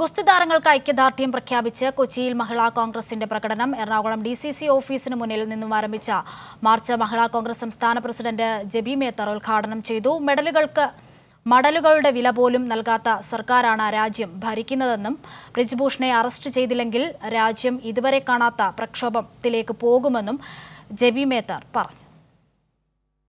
ഗുസ്തി താരങ്ങൾക്ക് ഐക്യദാർഢ്യം പ്രഖ്യാപിച്ച് കൊച്ചിയിൽ മഹിളാ കോൺഗ്രസിന്റെ പ്രകടനം എറണാകുളം ഡി സി സി ഓഫീസിന് മുന്നിൽ നിന്നും ആരംഭിച്ച മാർച്ച് മഹിളാ കോൺഗ്രസ് സംസ്ഥാന പ്രസിഡന്റ് ജബി മേത്തർ ഉദ്ഘാടനം ചെയ്തു മെഡലുകൾക്ക് മടലുകളുടെ വില പോലും നൽകാത്ത സർക്കാരാണ് രാജ്യം ഭരിക്കുന്നതെന്നും ബ്രിജ്ഭൂഷണെ അറസ്റ്റ് ചെയ്തില്ലെങ്കിൽ രാജ്യം ഇതുവരെ കാണാത്ത പ്രക്ഷോഭത്തിലേക്ക് പോകുമെന്നും ജബി മേത്തർ പറഞ്ഞു